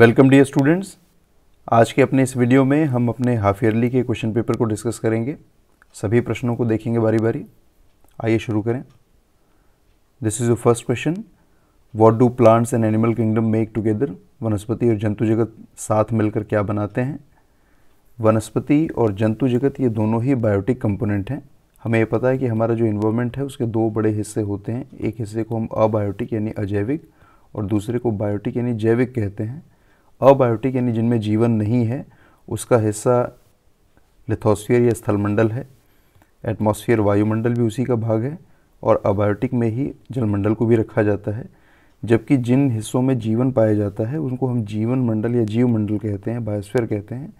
Welcome dear students आज के अपने इस वीडियो में हम अपने हाफ ईयरली के क्वेश्चन पेपर को डिस्कस करेंगे सभी प्रश्नों को देखेंगे बारी बारी आइए शुरू करें this is the first question what do plants and animal kingdom make together वनस्पति और जंतु जगत साथ मिलकर क्या बनाते हैं वनस्पति और जंतु जगत ये दोनों ही बायोटिक कंपोनेंट हैं हमें ये पता है कि हमारा जो इन्वायरमेंट है उसके दो बड़े हिस्से होते हैं एक हिस्से को हम अबायोटिक यानी अजैविक और दूसरे को बायोटिक यानी जैविक कहते हैं अबायोटिक यानी जिनमें जीवन नहीं है उसका हिस्सा लिथोस्फियर या स्थलमंडल है एटमॉस्फियर वायुमंडल भी उसी का भाग है और अबायोटिक में ही जलमंडल को भी रखा जाता है जबकि जिन हिस्सों में जीवन पाया जाता है उनको हम जीवन मंडल या जीव मंडल कहते हैं बायोस्फीयर कहते हैं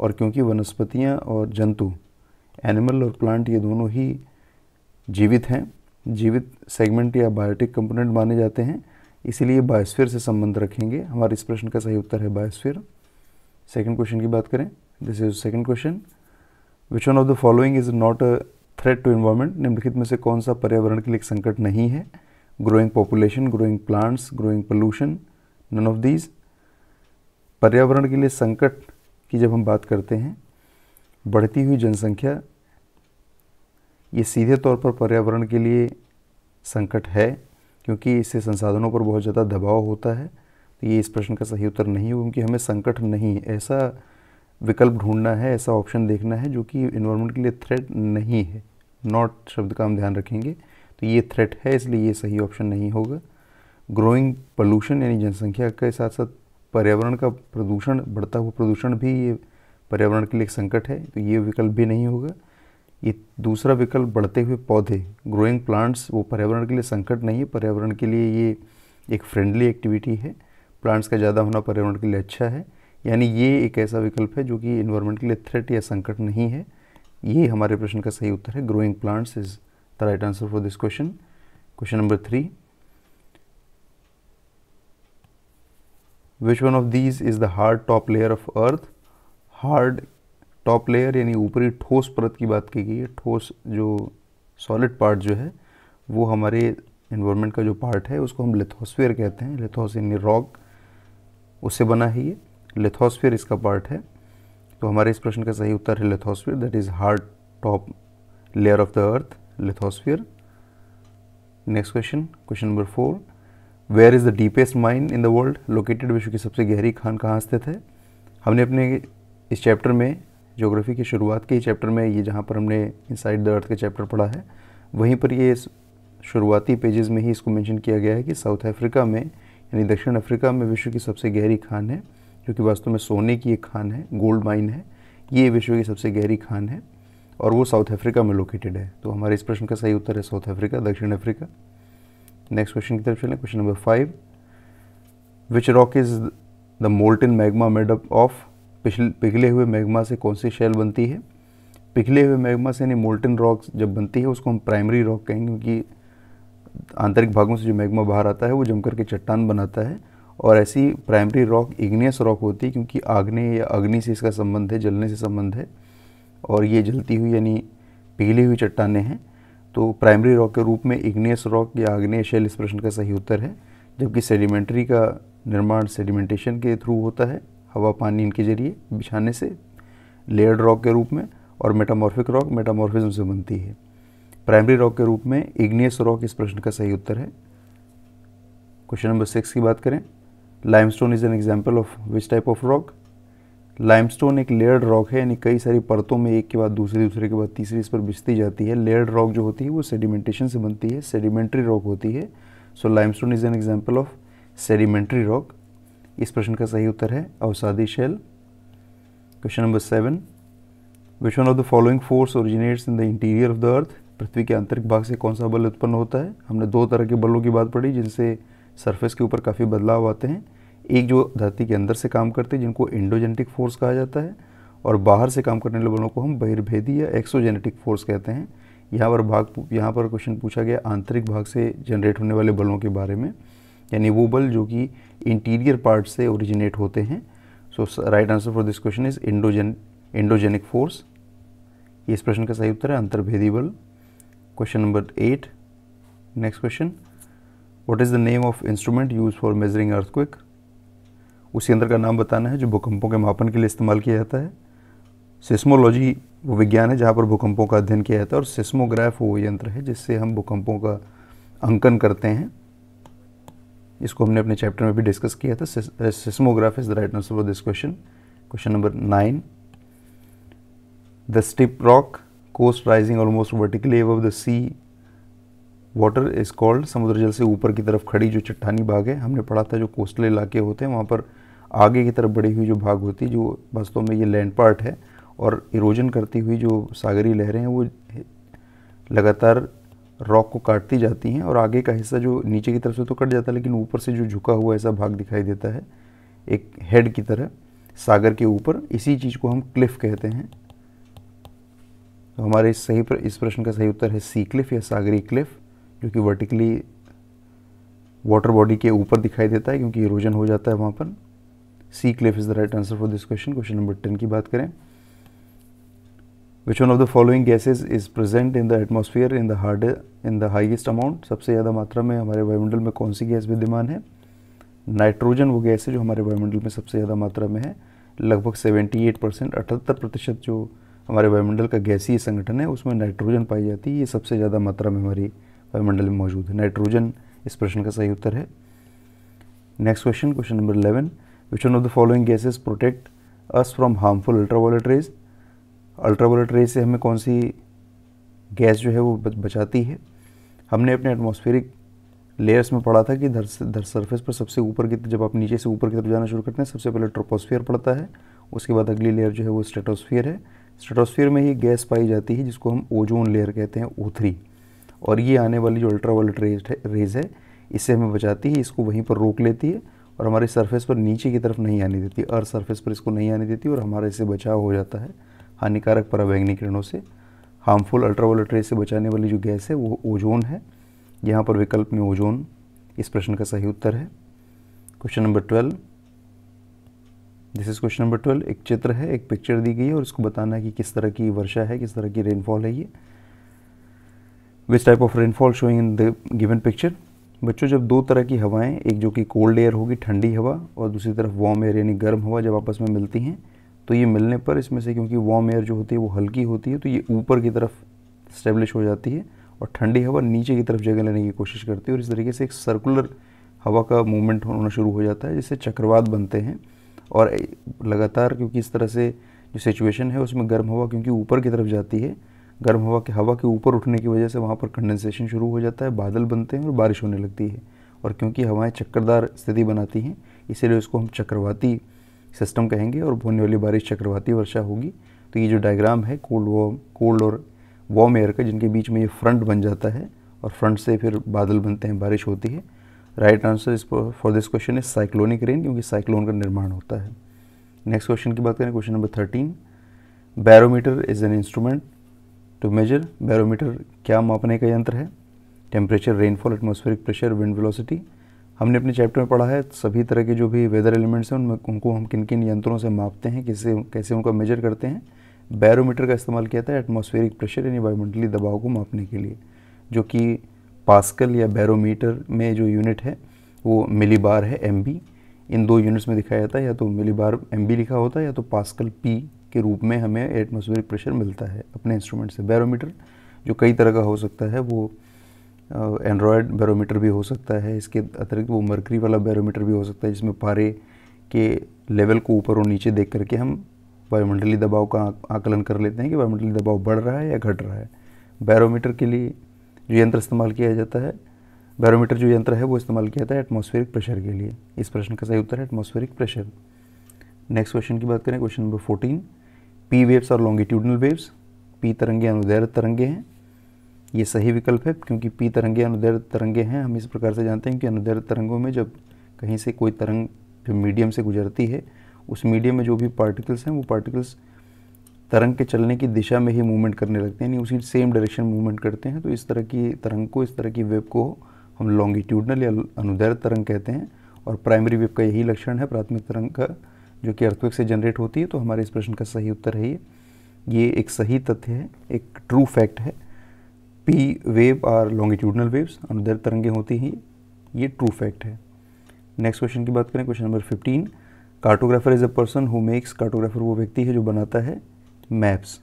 और क्योंकि वनस्पतियाँ और जंतु एनिमल और प्लांट ये दोनों ही जीवित हैं जीवित सेगमेंट या बायोटिक कंपोनेंट माने जाते हैं इसीलिए बायोस्फीयर से संबंध रखेंगे हमारे इस प्रश्न का सही उत्तर है बायोस्फीयर सेकंड क्वेश्चन की बात करें this is second question which one of the following is not a threat to environment निम्नलिखित में से कौन सा पर्यावरण के लिए संकट नहीं है growing population growing plants growing pollution none of these पर्यावरण के लिए संकट की जब हम बात करते हैं बढ़ती हुई जनसंख्या ये सीधे तौर पर पर्यावरण के लिए संकट है क्योंकि इससे संसाधनों पर बहुत ज़्यादा दबाव होता है तो ये इस प्रश्न का सही उत्तर नहीं होगा क्योंकि हमें संकट नहीं ऐसा विकल्प ढूंढना है ऐसा ऑप्शन देखना है जो कि इन्वायरमेंट के लिए थ्रेट नहीं है नॉट शब्द का हम ध्यान रखेंगे तो ये थ्रेट है इसलिए ये सही ऑप्शन नहीं होगा ग्रोइंग पोल्यूशन यानी जनसंख्या के साथ साथ पर्यावरण का प्रदूषण बढ़ता हुआ प्रदूषण भी ये पर्यावरण के लिए एक संकट है तो ये विकल्प भी नहीं होगा ये दूसरा विकल्प बढ़ते हुए पौधे ग्रोइंग प्लांट्स वो पर्यावरण के लिए संकट नहीं है पर्यावरण के लिए ये एक फ्रेंडली एक्टिविटी है प्लांट्स का ज़्यादा होना पर्यावरण के लिए अच्छा है यानी ये एक ऐसा विकल्प है जो कि इन्वायरमेंट के लिए थ्रेट या संकट नहीं है ये हमारे प्रश्न का सही उत्तर है growing plants is the right answer for this question question number three which one of these is the hard top layer of earth hard top layer यानी ऊपरी ठोस परत की बात की गई है ठोस जो सॉलिड पार्ट जो है वो हमारे इन्वायरमेंट का जो पार्ट है उसको हम लिथोस्फेयर कहते हैं लिथोस यानी रॉक उससे बना है ये लिथोस्फेयर इसका पार्ट है तो हमारे इस प्रश्न का सही उत्तर है lithosphere that is hard top layer of the earth lithosphere next question question number four where is the deepest mine in the world located विश्व की सबसे गहरी खान कहाँ स्थित है हमने अपने इस चैप्टर में ज्योग्राफ़ी की शुरुआत के ही चैप्टर में ये जहाँ पर हमने इनसाइड द अर्थ के चैप्टर पढ़ा है वहीं पर ये शुरुआती पेजेस में ही इसको मेंशन किया गया है कि साउथ अफ्रीका में यानी दक्षिण अफ्रीका में विश्व की सबसे गहरी खान है जो कि वास्तव में सोने की एक खान है गोल्ड माइन है ये विश्व की सबसे गहरी खान है और वो साउथ अफ्रीका में लोकेटेड है तो हमारे इस प्रश्न का सही उत्तर है साउथ अफ्रीका दक्षिण अफ्रीका नेक्स्ट क्वेश्चन की तरफ चलें question number five which rock is the molten magma made up of पिछले पिघले हुए मैग्मा से कौन सी शेल बनती है पिघले हुए मैग्मा से यानी मोल्टन रॉक जब बनती है उसको हम प्राइमरी रॉक कहेंगे क्योंकि आंतरिक भागों से जो मैग्मा बाहर आता है वो जम करके चट्टान बनाता है और ऐसी प्राइमरी रॉक इग्नियस रॉक होती है क्योंकि आग्ने या अग्नि से इसका संबंध है जलने से संबंध है और ये जलती हुई यानी पिघली हुई चट्टाने हैं तो प्राइमरी रॉक के रूप में इग्नियस रॉक या आग्नेय शेल इस प्रश्न का सही उत्तर है जबकि सेडिमेंट्री का निर्माण सेडिमेंटेशन के थ्रू होता है हवा पानी इनके जरिए बिछाने से लेयर्ड रॉक के रूप में और मेटामॉर्फिक रॉक मेटामॉर्फिज्म से बनती है प्राइमरी रॉक के रूप में इग्नियस रॉक इस प्रश्न का सही उत्तर है क्वेश्चन नंबर सिक्स की बात करें limestone is an example of which type of rock limestone एक लेयर्ड रॉक है यानी कई सारी परतों में एक के बाद दूसरी दूसरे के बाद तीसरी इस पर बिछती जाती है लेयर्ड रॉक जो होती है वो सेडिमेंटेशन से बनती है सेडिमेंट्री रॉक होती है so limestone is an example of sedimentary rock इस प्रश्न का सही उत्तर है अवसादी शैल question number seven which one of the following force originates in the interior of the earth पृथ्वी के आंतरिक भाग से कौन सा बल उत्पन्न होता है हमने दो तरह के बलों की बात पढ़ी जिनसे सरफेस के ऊपर काफ़ी बदलाव आते हैं एक जो धरती के अंदर से काम करते हैं जिनको इंडोजेनेटिक फोर्स कहा जाता है और बाहर से काम करने वाले बलों को हम बहिर्भेदी या एक्सोजेनेटिक फोर्स कहते हैं यहाँ पर भाग यहाँ पर क्वेश्चन पूछा गया आंतरिक भाग से जनरेट होने वाले बलों के बारे में यानी वो बल जो कि इंटीरियर पार्ट से ओरिजिनेट होते हैं so right answer for this question is endogen endogenic force ये इस प्रश्न का सही उत्तर है अंतर्भेदी बल question number eight next question what is the name of instrument use for measuring earthquake उस यंत्र का नाम बताना है जो भूकंपों के मापन के लिए इस्तेमाल किया जाता है सिस्मोलॉजी वो विज्ञान है जहाँ पर भूकंपों का अध्ययन किया जाता है और सिस्मोग्राफ वो यंत्र है जिससे हम भूकंपों का अंकन करते हैं इसको हमने अपने चैप्टर में भी डिस्कस किया था seismograph is the right answer for this question question number nine the steep rock coast rising almost vertically above the sea water is called समुद्र जल से ऊपर की तरफ खड़ी जो चट्टानी भाग है हमने पढ़ा था जो कोस्टल इलाके होते हैं वहाँ पर आगे की तरफ बढ़ी हुई जो भाग होती है जो वास्तव में ये लैंड पार्ट है और इरोजन करती हुई जो सागरी लहरें हैं वो लगातार रॉक को काटती जाती हैं और आगे का हिस्सा जो नीचे की तरफ से तो कट जाता है लेकिन ऊपर से जो झुका हुआ ऐसा भाग दिखाई देता है एक हेड की तरह सागर के ऊपर इसी चीज़ को हम क्लिफ़ कहते हैं तो हमारे सही प्र, इस प्रश्न का सही उत्तर है सी क्लिफ़ या सागरी क्लिफ़ जो कि वर्टिकली वाटर बॉडी के ऊपर दिखाई देता है क्योंकि इरोजन हो जाता है वहाँ पर sea cliff is the right answer for this question question number ten की बात करें which one of the following gases is present in the atmosphere in the hard in the highest amount सबसे ज़्यादा मात्रा में हमारे वायुमंडल में कौन सी गैस विद्यमान है नाइट्रोजन वो गैस है जो हमारे वायुमंडल में सबसे ज़्यादा मात्रा में है लगभग 78 परसेंट अठहत्तर प्रतिशत जो हमारे वायुमंडल का गैसीय संगठन है उसमें नाइट्रोजन पाई जाती है ये सबसे ज़्यादा मात्रा में हमारी वायुमंडल में मौजूद है नाइट्रोजन इस प्रश्न का सही उत्तर है next question question number eleven which one of the following gases protect us from harmful ultraviolet rays ultraviolet ray से हमें कौन सी गैस जो है वो बचाती है हमने अपने एटमॉस्फेरिक लेयर्स में पढ़ा था कि धर धर सरफेस पर सबसे ऊपर की जब आप नीचे से ऊपर की तरफ जाना शुरू करते हैं सबसे पहले ट्रोपोस्फियर पड़ता है उसके बाद अगली लेयर जो है वो स्ट्रेटोस्फियर है स्ट्रेटोस्फियर में ही गैस पाई जाती है जिसको हम ओजोन लेयर कहते हैं ओ और ये आने वाली जो अल्ट्रावायलेट रेज है रेज है इससे हमें बचाती है इसको वहीं पर रोक लेती है और हमारे सरफेस पर नीचे की तरफ नहीं आने देती अर्थ सरफेस पर इसको नहीं आने देती और हमारे इससे बचाव हो जाता है हानिकारक पराबैंगनी किरणों से हार्मफुल अल्ट्रावायलेट रे से बचाने वाली जो गैस है वो ओजोन है यहाँ पर विकल्प में ओजोन इस प्रश्न का सही उत्तर है question number twelve this is question number twelve एक चित्र है एक पिक्चर दी गई है और इसको बताना है कि किस तरह की वर्षा है किस तरह की रेनफॉल है ये which type of rainfall showing in the given picture बच्चों जब दो तरह की हवाएं एक जो कि कोल्ड एयर होगी ठंडी हवा और दूसरी तरफ वार्म एयर यानी गर्म हवा जब आपस में मिलती हैं तो ये मिलने पर इसमें से क्योंकि वार्म एयर जो होती है वो हल्की होती है तो ये ऊपर की तरफ स्टेब्लिश हो जाती है और ठंडी हवा नीचे की तरफ जगह लेने की कोशिश करती है और इस तरीके से एक सर्कुलर हवा का मूवमेंट होना शुरू हो जाता है जिससे चक्रवात बनते हैं और लगातार क्योंकि इस तरह से जो सिचुएशन है उसमें गर्म हवा क्योंकि ऊपर की तरफ जाती है गर्म हवा के हवा के ऊपर उठने की वजह से वहाँ पर कंडेंसेशन शुरू हो जाता है बादल बनते हैं और बारिश होने लगती है और क्योंकि हवाएं चक्करदार स्थिति बनाती हैं इसीलिए उसको हम चक्रवाती सिस्टम कहेंगे और होने वाली बारिश चक्रवाती वर्षा होगी तो ये जो डायग्राम है कोल्ड वॉम कोल्ड और वार्म एयर का जिनके बीच में ये फ्रंट बन जाता है और फ्रंट से फिर बादल बनते हैं बारिश होती है right answer is for this question is cyclonic rain क्योंकि साइक्लोन का निर्माण होता है नेक्स्ट क्वेश्चन की बात करें question number thirteen barometer is an instrument to measure barometer क्या मापने का यंत्र है temperature rainfall atmospheric pressure wind velocity हमने अपने चैप्टर में पढ़ा है सभी तरह के जो भी वेदर एलिमेंट्स हैं उनमें उनको हम किन किन यंत्रों से मापते हैं किससे कैसे उनका मेजर करते हैं बैरोमीटर का इस्तेमाल किया था एटमॉस्फेरिक प्रेशर यानी वायुमंडली दबाव को मापने के लिए जो कि पास्कल या बैरोमीटर में जो यूनिट है वो मिलीबार है एम इन दो यूनिट्स में दिखाया जाता है या तो मिलीबार एम लिखा होता है या तो पास्कल पी के रूप में हमें एटमॉस्फेरिक प्रेशर मिलता है अपने इंस्ट्रूमेंट से बैरोमीटर जो कई तरह का हो सकता है वो एंड्रॉयड बैरोमीटर भी हो सकता है इसके अतिरिक्त वो मरकरी वाला बैरोमीटर भी हो सकता है जिसमें पारे के लेवल को ऊपर और नीचे देख करके हम वायुमंडलीय दबाव का आकलन कर लेते हैं कि वायुमंडलीय दबाव बढ़ रहा है या घट रहा है बैरोमीटर के लिए जो यंत्र इस्तेमाल किया जाता है बैरोमीटर जो यंत्र है वो इस्तेमाल किया जाता है एटमॉस्फेरिक प्रेशर के लिए इस प्रश्न का सही उत्तर है एटमॉस्फेरिक प्रेशर नेक्स्ट क्वेश्चन की बात करें question number fourteen P waves और लॉन्गिट्यूडनल वेव्स पी तरंगे अनुदैर तरंगे हैं ये सही विकल्प है क्योंकि पी तरंगे अनुदैर्घ तरंगे हैं हम इस प्रकार से जानते हैं कि अनुदैर्घ तरंगों में जब कहीं से कोई तरंग जो मीडियम से गुजरती है उस मीडियम में जो भी पार्टिकल्स हैं वो पार्टिकल्स तरंग के चलने की दिशा में ही मूवमेंट करने लगते हैं यानी उसी सेम डायरेक्शन मूवमेंट करते हैं तो इस तरह की तरंग को इस तरह की वेब को हम लॉन्गिट्यूडनल या अनुदैर तरंग कहते हैं और प्राइमरी वेब का यही लक्षण है प्राथमिक तरंग का जो कि अर्थवेक से जनरेट होती है तो हमारे इस प्रश्न का सही उत्तर है ये ये एक सही तथ्य है एक ट्रू फैक्ट है P wave are longitudinal waves अनुदर तरंगे होती हैं ये ट्रू फैक्ट है नेक्स्ट क्वेश्चन की बात करें question number fifteen cartographer is a person who makes cartographer वो व्यक्ति है जो बनाता है मैप्स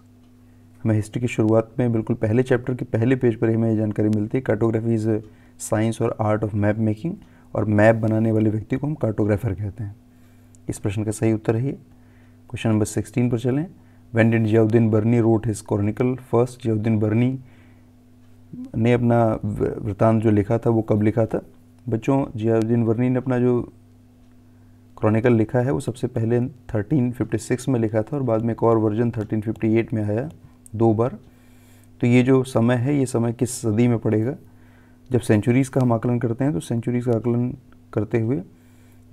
हमें हिस्ट्री की शुरुआत में बिल्कुल पहले चैप्टर के पहले पेज पर हमें ये जानकारी मिलती है कार्टोग्राफी इज़ साइंस और आर्ट ऑफ मैप मेकिंग और मैप बनाने वाले व्यक्ति को हम कार्टोग्राफर कहते हैं इस प्रश्न का सही उत्तर है क्वेश्चन नंबर सिक्सटीन पर चलें when did Ziauddin Barani wrote his chronicle first Ziauddin Barani ने अपना वृतांत जो लिखा था वो कब लिखा था बच्चों जियाउद्दीन वर्नी ने अपना जो क्रॉनिकल लिखा है वो सबसे पहले 1356 में लिखा था और बाद में एक और वर्जन 1358 में आया दो बार तो ये जो समय है ये समय किस सदी में पड़ेगा जब सेंचुरीज़ का हम आकलन करते हैं तो सेंचुरीज़ का आकलन करते हुए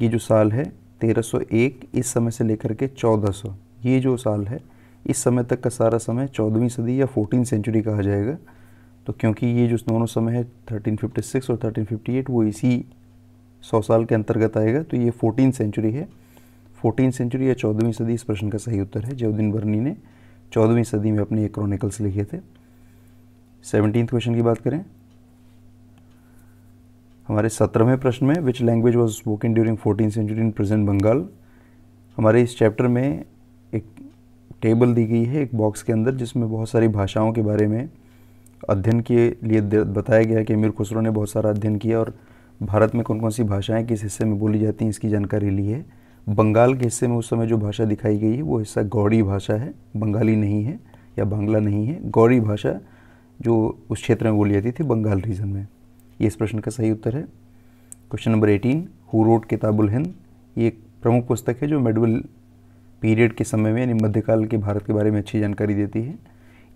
ये जो साल है 1301 इस समय से लेकर के 1400 ये जो साल है इस समय तक का सारा समय चौदहवीं सदी या फोर्टीन सेंचुरी कहा जाएगा तो क्योंकि ये जो दोनों समय है 1356 और 1358 वो इसी सौ साल के अंतर्गत आएगा तो ये फोर्टीन सेंचुरी है फोर्टीन सेंचुरी या चौदहवीं सदी इस प्रश्न का सही उत्तर है जयउद्दीन बर्नी ने चौदहवीं सदी में अपने ये क्रॉनिकल्स लिखे थे सेवनटीन क्वेश्चन की बात करें हमारे सत्रहवें प्रश्न में which language was spoken during fourteen century in present Bengal हमारे इस चैप्टर में एक टेबल दी गई है एक बॉक्स के अंदर जिसमें बहुत सारी भाषाओं के बारे में अध्ययन के लिए बताया गया है कि अमीर खुसरो ने बहुत सारा अध्ययन किया और भारत में कौन कौन सी भाषाएं किस हिस्से में बोली जाती हैं इसकी जानकारी ली है बंगाल के हिस्से में उस समय जो भाषा दिखाई गई है वो हिस्सा गौड़ी भाषा है बंगाली नहीं है या बांग्ला नहीं है गौड़ी भाषा जो उस क्षेत्र में बोली जाती थी बंगाल रीजन में ये इस प्रश्न का सही उत्तर है question number eighteen who wrote Kitab-ul Hind ये एक प्रमुख पुस्तक है जो मेडवल पीरियड के समय में यानी मध्यकाल के भारत के बारे में अच्छी जानकारी देती है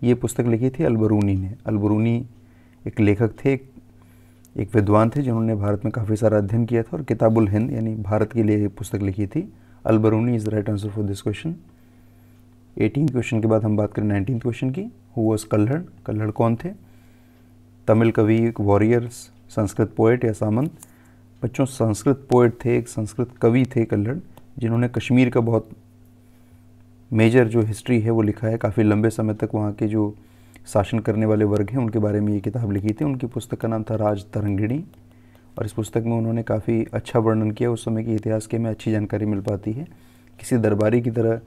ये पुस्तक लिखी थी अलबरूनी ने अलबरूनी एक लेखक थे एक विद्वान थे जिन्होंने भारत में काफ़ी सारा अध्ययन किया था और किताबुल हिंद यानी भारत के लिए पुस्तक लिखी थी Al-Biruni is the right answer for this question eighteen question के बाद हम बात करें नाइनटीन क्वेश्चन की हु वॉज कल्हड़ कल्हड़ कौन थे तमिल कवि एक वॉरियर्स संस्कृत पोइट या सामंत बच्चों संस्कृत पोइट थे एक संस्कृत कवि थे कल्हड़ जिन्होंने कश्मीर का बहुत मेजर जो हिस्ट्री है वो लिखा है काफ़ी लंबे समय तक वहाँ के जो शासन करने वाले वर्ग हैं उनके बारे में ये किताब लिखी थी उनकी पुस्तक का नाम था राज तरंगिणी और इस पुस्तक में उन्होंने काफ़ी अच्छा वर्णन किया उस समय के इतिहास के में अच्छी जानकारी मिल पाती है किसी दरबारी की तरह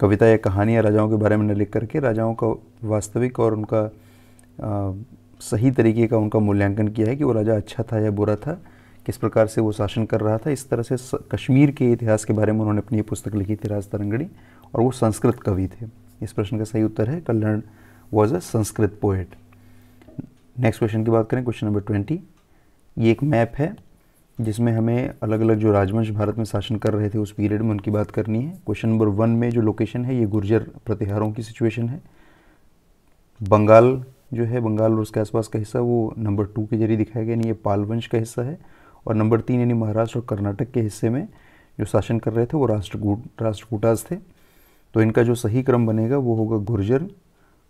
कविता या कहानियाँ राजाओं के बारे में न लिख करके राजाओं का वास्तविक और उनका आ, सही तरीके का उनका मूल्यांकन किया है कि वो राजा अच्छा था या बुरा था किस प्रकार से वो शासन कर रहा था इस तरह से कश्मीर के इतिहास के बारे में उन्होंने अपनी ये पुस्तक लिखी थी राज तरंगड़ी और वो संस्कृत कवि थे इस प्रश्न का सही उत्तर है Kalyan was a Sanskrit poet next question की बात करें क्वेश्चन नंबर ट्वेंटी ये एक मैप है जिसमें हमें अलग अलग जो राजवंश भारत में शासन कर रहे थे उस पीरियड में उनकी बात करनी है क्वेश्चन नंबर वन में जो लोकेशन है ये गुर्जर प्रतिहारों की सिचुएशन है बंगाल जो है बंगाल और उसके आसपास का हिस्सा वो नंबर टू के जरिए दिखाया गया नहीं ये पालवंश का हिस्सा है और नंबर तीन यानी महाराष्ट्र और कर्नाटक के हिस्से में जो शासन कर रहे थे वो राष्ट्रकूट राष्ट्रकूटाज थे तो इनका जो सही क्रम बनेगा वो होगा गुर्जर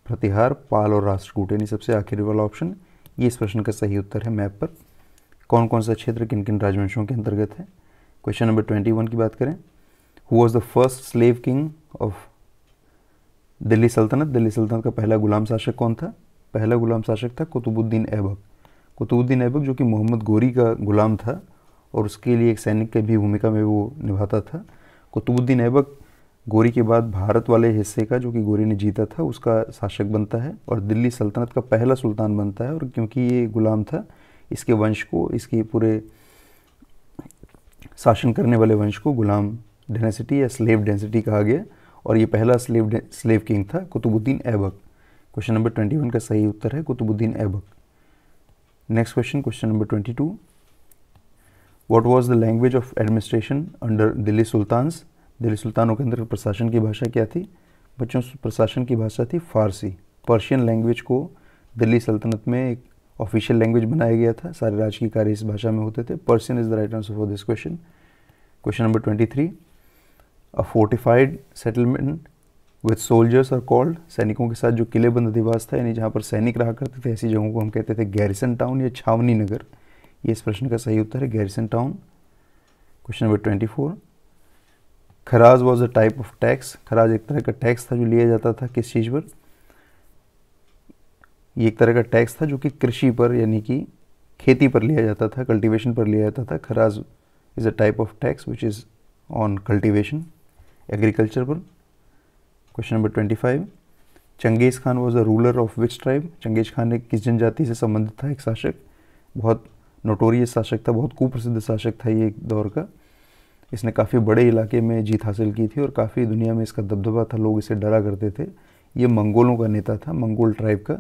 प्रतिहार पाल और राष्ट्रकूट यानी सबसे आखिरी वाला ऑप्शन ये इस प्रश्न का सही उत्तर है मैप पर कौन कौन सा क्षेत्र किन किन राजवंशों के अंतर्गत है क्वेश्चन नंबर ट्वेंटी वन की बात करें who was the first slave king of Delhi Sultanate Delhi सल्तनत का पहला गुलाम शासक कौन था पहला गुलाम शासक था कुतुबुद्दीन ऐबक कुतुबुद्दीन ऐबक जो कि मोहम्मद गोरी का गुलाम था और उसके लिए एक सैनिक की भी भूमिका में वो निभाता था कुतुबुद्दीन ऐबक गोरी के बाद भारत वाले हिस्से का जो कि गोरी ने जीता था उसका शासक बनता है और दिल्ली सल्तनत का पहला सुल्तान बनता है और क्योंकि ये गुलाम था इसके वंश को इसके पूरे शासन करने वाले वंश को गुलाम डेंसिटी या स्लेव डेंसिटी कहा गया और ये पहला स्लेव स्लेव किंग था Qutbuddin Aibak question number twenty one का सही उत्तर है Qutbuddin Aibak next question question number twenty two what was the language of administration under Delhi Sultans? Delhi सुल्तानों के अंदर प्रशासन की भाषा क्या थी बच्चों प्रशासन की भाषा थी फारसी पर्शियन लैंग्वेज को दिल्ली सल्तनत में एक ऑफिशियल लैंग्वेज बनाया गया था सारे राज्य की कार्य इस भाषा में होते थे Persian is the right answer for this question question number twenty three a fortified settlement with soldiers are called सैनिकों के साथ जो किलेबंद अधिवास था यानी जहाँ पर सैनिक रहा करते थे ऐसी जगहों को हम कहते थे गैरिसन टाउन या छावनी नगर ये इस प्रश्न का सही उत्तर है garrison town question number twenty four kharaj was a type of tax खराज एक तरह का टैक्स था जो लिया जाता था किस चीज़ पर ये एक तरह का टैक्स था जो कि कृषि पर यानी कि खेती पर लिया जाता था कल्टिवेशन पर लिया जाता था kharaj is a type of tax which is on cultivation agriculture पर question number twenty five Genghis Khan was a ruler of which tribe Genghis Khan एक किस जनजाति से संबंधित था एक शासक बहुत नोटोरियस शासक था बहुत कुप्रसिद्ध शासक था ये एक दौर का इसने काफ़ी बड़े इलाके में जीत हासिल की थी और काफ़ी दुनिया में इसका दबदबा था लोग इसे डरा करते थे ये मंगोलों का नेता था मंगोल ट्राइब का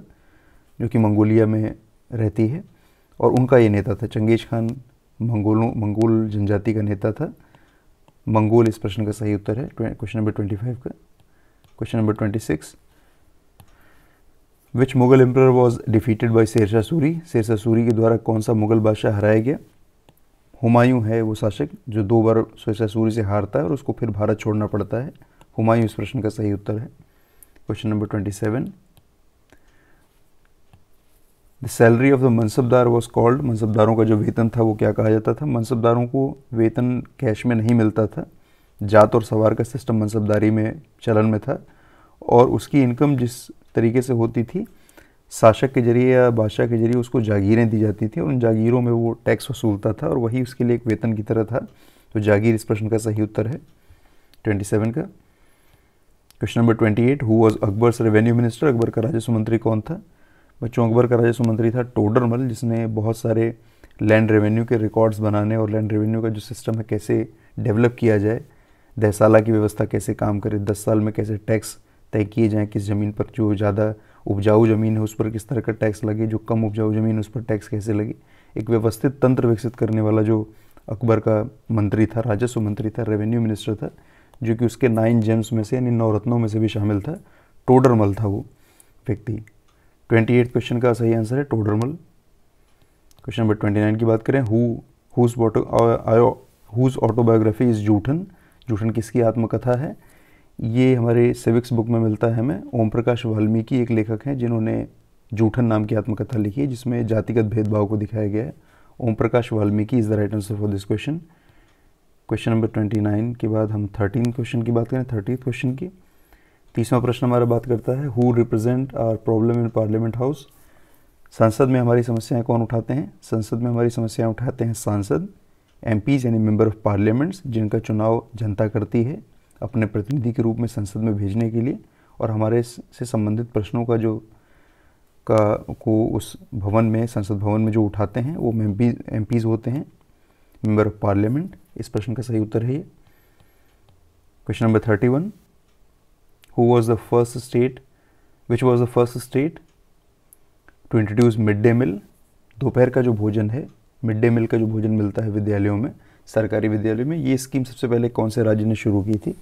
जो कि मंगोलिया में रहती है और उनका ये नेता था चंगेज़ खान मंगोलों मंगोल जनजाति का नेता था मंगोल इस प्रश्न का सही उत्तर है क्वेश्चन नंबर ट्वेंटी फाइव का question number twenty six which Mughal emperor was defeated by Sher Shah Suri Sher Shah Suri के द्वारा कौन सा मुगल बादशाह हराया गया हुमायूं है वो शासक जो दो बार शेरशाह सूरी से हारता है और उसको फिर भारत छोड़ना पड़ता है हुमायूं इस प्रश्न का सही उत्तर है question number twenty seven the salary of the mansabdar was called मनसबदारों का जो वेतन था वो क्या कहा जाता था मनसबदारों को वेतन कैश में नहीं मिलता था जात और सवार का सिस्टम मनसबदारी में चलन में था और उसकी इनकम जिस तरीके से होती थी शासक के जरिए या बादशाह के जरिए उसको जागीरें दी जाती थी और उन जागीरों में वो टैक्स वसूलता था और वही उसके लिए एक वेतन की तरह था तो जागीर इस प्रश्न का सही उत्तर है ट्वेंटी सेवन का question number twenty eight who was Akbar revenue minister Akbar का राजस्व मंत्री कौन था बच्चों अकबर का राजस्व मंत्री था टोडरमल जिसने बहुत सारे लैंड रेवेन्यू के रिकॉर्ड्स बनाने और लैंड रेवेन्यू का जो सिस्टम है कैसे डेवलप किया जाए दहसाला की व्यवस्था कैसे काम करे दस साल में कैसे टैक्स तय किए जाएँ किस ज़मीन पर जो ज़्यादा उपजाऊ ज़मीन है उस पर किस तरह का टैक्स लगे जो कम उपजाऊ ज़मीन उस पर टैक्स कैसे लगे एक व्यवस्थित तंत्र विकसित करने वाला जो अकबर का मंत्री था राजस्व मंत्री था रेवेन्यू मिनिस्टर था जो कि उसके नाइन जेम्स में से यानी नौ रत्नों में से भी शामिल था टोडरमल था वो व्यक्ति ट्वेंटी एट क्वेश्चन का सही आंसर है Todarmal question number twenty nine की बात करें who whose autobiography is Joothan Joothan किसकी आत्मकथा है ये हमारे सिविक्स बुक में मिलता है हमें ओम प्रकाश वाल्मीकि एक लेखक हैं जिन्होंने जूठन नाम की आत्मकथा लिखी है जिसमें जातिगत भेदभाव को दिखाया गया है Om Prakash Valmiki is the right answer for this question question number twenty nine के बाद हम थर्टीन क्वेश्चन की बात करें थर्टीथ क्वेश्चन की तीसवा प्रश्न हमारा बात करता है who represent our problem in parliament house संसद में हमारी समस्याएं कौन उठाते हैं संसद में हमारी समस्याएं उठाते हैं सांसद एम यानी मेंबर ऑफ पार्लियामेंट्स जिनका चुनाव जनता करती है अपने प्रतिनिधि के रूप में संसद में भेजने के लिए और हमारे से संबंधित प्रश्नों का जो का को उस भवन में संसद भवन में जो उठाते हैं वो एम पी होते हैं मेंबर ऑफ पार्लियामेंट इस प्रश्न का सही उत्तर है ये question number thirty one who was the first state which was the first state to introduce mid day meal दोपहर का जो भोजन है मिड डे मील का जो भोजन मिलता है विद्यालयों में सरकारी विद्यालय में ये स्कीम सबसे पहले कौन से राज्य ने शुरू की थी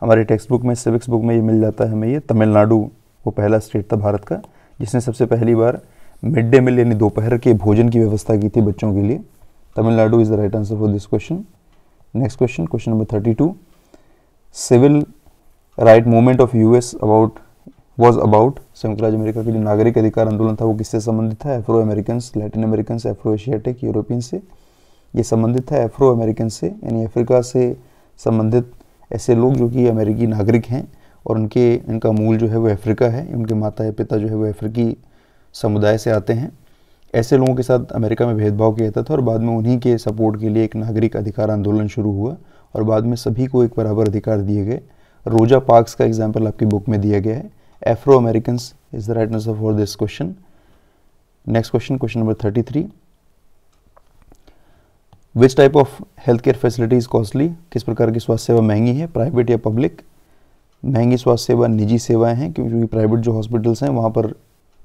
हमारे टेक्स्ट बुक में सिविक्स बुक में ये मिल जाता है हमें ये तमिलनाडु वो पहला स्टेट था भारत का जिसने सबसे पहली बार मिड डे मील यानी दोपहर के भोजन की व्यवस्था की थी बच्चों के लिए Tamil Nadu is the right answer for this question next question question number thirty two civil right movement of US about was about संयुक्त राज्य अमेरिका के जो नागरिक अधिकार आंदोलन था वो किससे संबंधित था Afro American Latin American Afro Asiatic European से ये संबंधित था एफ्रो अमेरिकन से यानी अफ्रीका से संबंधित ऐसे लोग जो कि अमेरिकी नागरिक हैं और उनके इनका मूल जो है वो अफ्रीका है उनके माता या पिता जो है वो अफ्रीकी समुदाय से आते हैं ऐसे लोगों के साथ अमेरिका में भेदभाव किया जाता था और बाद में उन्हीं के सपोर्ट के लिए एक नागरिक अधिकार आंदोलन शुरू हुआ और बाद में सभी को एक बराबर अधिकार दिए गए रोजा पार्क्स का एग्जाम्पल आपकी बुक में दिया गया है Afro American is the right answer for this question next question question number thirty three which type of health care facilities costly किस प्रकार की स्वास्थ्य सेवा महंगी है प्राइवेट या पब्लिक महंगी स्वास्थ्य सेवा निजी सेवाएं हैं क्योंकि प्राइवेट जो हॉस्पिटल्स हैं वहाँ पर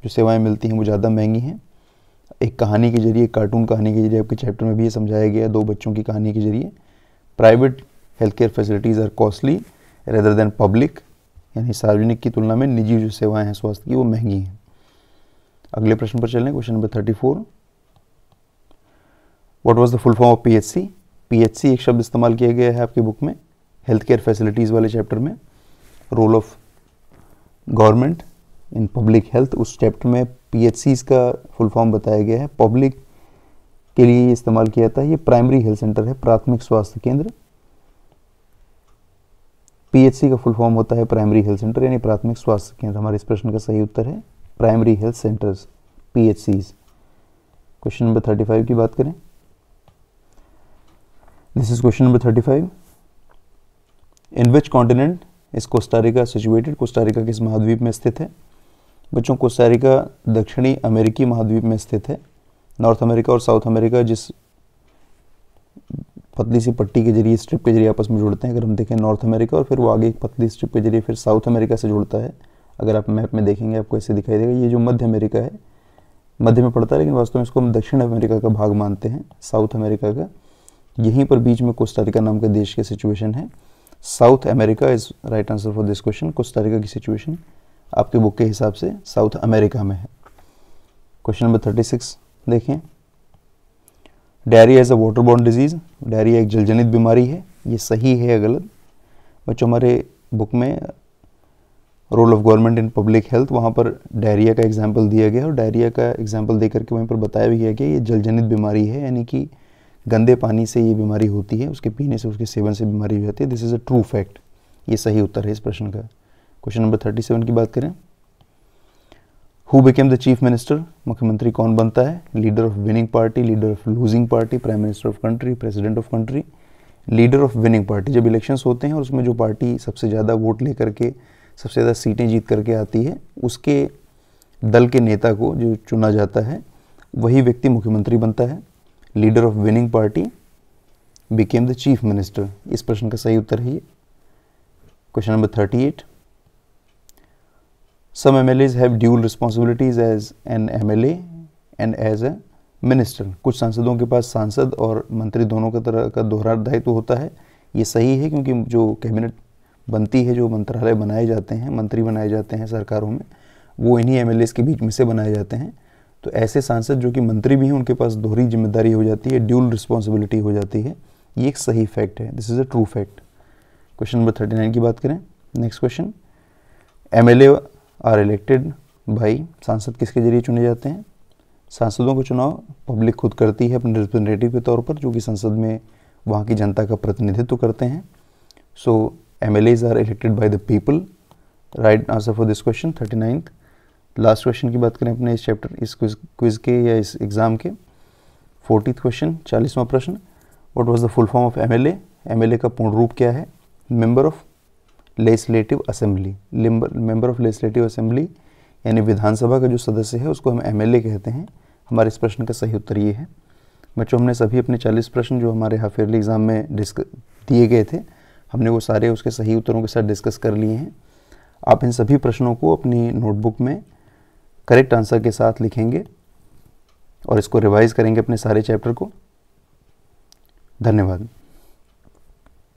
जो सेवाएं मिलती हैं वो ज़्यादा महंगी हैं एक कहानी के जरिए कार्टून कहानी के जरिए आपके चैप्टर में भी ये समझाया गया दो बच्चों की कहानी के जरिए private health care facilities are costly rather than public यानी सार्वजनिक की तुलना में निजी जो सेवाएं हैं स्वास्थ्य की वो महंगी हैं अगले प्रश्न पर चलें question number thirty four what was the full form of P H C P H C एक शब्द इस्तेमाल किया गया है आपकी बुक में हेल्थ केयर फैसिलिटीज़ वाले चैप्टर में role of government in public health उस चैप्टर में पी एच का फुल फॉर्म बताया गया है पब्लिक के लिए इस्तेमाल किया जाता है ये प्राइमरी हेल्थ सेंटर है प्राथमिक स्वास्थ्य केंद्र पीएचसी का फुल फॉर्म होता है प्राइमरी हेल्थ सेंटर यानी प्राथमिक स्वास्थ्य केंद्र हमारे इस प्रश्न का सही उत्तर है primary health centres P question number thirty five की बात करें this is question number thirty five in which continent is Costa Rica situated Costa Rica किस महाद्वीप में स्थित है बच्चों कोस्टारिका दक्षिणी अमेरिकी महाद्वीप में स्थित है नॉर्थ अमेरिका और साउथ अमेरिका जिस पतली सी पट्टी के जरिए स्ट्रिप के जरिए आपस में जुड़ते हैं अगर हम देखें नॉर्थ अमेरिका और फिर वो आगे एक पतली स्ट्रिप के जरिए फिर साउथ अमेरिका से जुड़ता है अगर आप मैप में देखेंगे आपको ऐसे दिखाई देगा ये जो मध्य अमेरिका है मध्य में पड़ता है लेकिन वास्तव में इसको हम दक्षिण अमेरिका का भाग मानते हैं साउथ अमेरिका का यहीं पर बीच में कोस्तारिका नाम के देश की सिचुएशन है South America is right answer for this question Costa Rica की सिचुएशन आपके बुक के हिसाब से साउथ अमेरिका में है क्वेश्चन नंबर थर्टी सिक्स देखें diarrhoea is a waterborne disease diarrhoea एक जलजनित बीमारी है ये सही है या गलत बच्चों हमारे बुक में role of government in public health वहाँ पर डायरिया का एग्जाम्पल दिया गया और डायरिया का एग्जाम्पल दे करके वहीं पर बताया भी गया कि ये जलजनित बीमारी है यानी कि गंदे पानी से ये बीमारी होती है उसके पीने से उसके सेवन से बीमारी हो जाती है this is a true fact ये सही उत्तर है इस प्रश्न का क्वेश्चन नंबर थर्टी सेवन की बात करें who became the chief minister मुख्यमंत्री कौन बनता है leader of winning party leader of losing party prime minister of country president of country leader of winning party जब इलेक्शंस होते हैं और उसमें जो पार्टी सबसे ज़्यादा वोट ले करके सबसे ज़्यादा सीटें जीत करके आती है उसके दल के नेता को जो चुना जाता है वही व्यक्ति मुख्यमंत्री बनता है leader of winning party became the chief minister इस प्रश्न का सही उत्तर है ये question number thirty eight Some MLAs have dual responsibilities as an MLA and as a minister कुछ सांसदों के पास सांसद और मंत्री दोनों का तरह का दोहरा दायित्व होता है ये सही है क्योंकि जो कैबिनेट बनती है जो मंत्रालय बनाए जाते हैं मंत्री बनाए जाते हैं सरकारों में वो इन्हीं एम के बीच में से बनाए जाते हैं तो ऐसे सांसद जो कि मंत्री भी हैं उनके पास दोहरी जिम्मेदारी हो जाती है ड्यूल रिस्पॉन्सिबिलिटी हो जाती है ये एक सही फैक्ट है this is a true fact question number thirty nine की बात करें next question M are elected by सांसद किसके जरिए चुने जाते हैं सांसदों का चुनाव पब्लिक खुद करती है अपने रिप्रेजेंटेटिव के तौर पर जो कि संसद में वहाँ की जनता का प्रतिनिधित्व करते हैं so M L As are elected by the people right answer for this question thirty ninth last question की बात करें अपने इस चैप्टर इस क्विज के या इस एग्ज़ाम के फोर्टीथ क्वेश्चन चालीसवां प्रश्न what was the full form of M M L L A का पूर्ण रूप क्या है member of legislative assembly member of legislative assembly यानी विधानसभा का जो सदस्य है उसको हम एमएलए कहते हैं हमारे इस प्रश्न का सही उत्तर ये है बच्चों हमने सभी अपने 40 प्रश्न जो हमारे हाफ ईयरली एग्ज़ाम में डिस्क दिए गए थे हमने वो सारे उसके सही उत्तरों के साथ डिस्कस कर लिए हैं आप इन सभी प्रश्नों को अपनी नोटबुक में करेक्ट आंसर के साथ लिखेंगे और इसको रिवाइज़ करेंगे अपने सारे चैप्टर को धन्यवाद